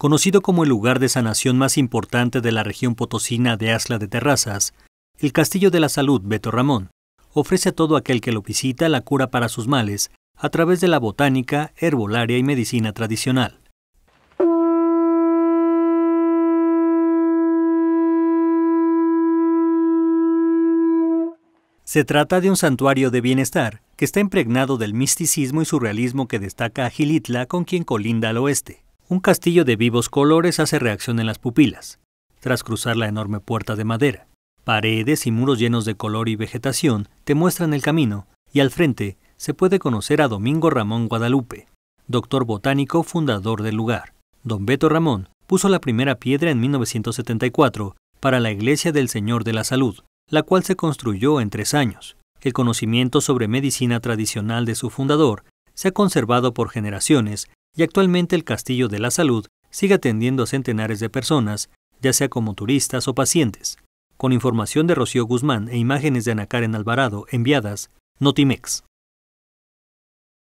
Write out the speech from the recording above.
Conocido como el lugar de sanación más importante de la región potosina de Asla de Terrazas, el Castillo de la Salud Beto Ramón ofrece a todo aquel que lo visita la cura para sus males a través de la botánica, herbolaria y medicina tradicional. Se trata de un santuario de bienestar que está impregnado del misticismo y surrealismo que destaca a Gilitla, con quien colinda al oeste un castillo de vivos colores hace reacción en las pupilas, tras cruzar la enorme puerta de madera. Paredes y muros llenos de color y vegetación te muestran el camino, y al frente se puede conocer a Domingo Ramón Guadalupe, doctor botánico fundador del lugar. Don Beto Ramón puso la primera piedra en 1974 para la Iglesia del Señor de la Salud, la cual se construyó en tres años. El conocimiento sobre medicina tradicional de su fundador se ha conservado por generaciones y actualmente el Castillo de la Salud sigue atendiendo a centenares de personas, ya sea como turistas o pacientes. Con información de Rocío Guzmán e imágenes de Ana Karen Alvarado enviadas, Notimex.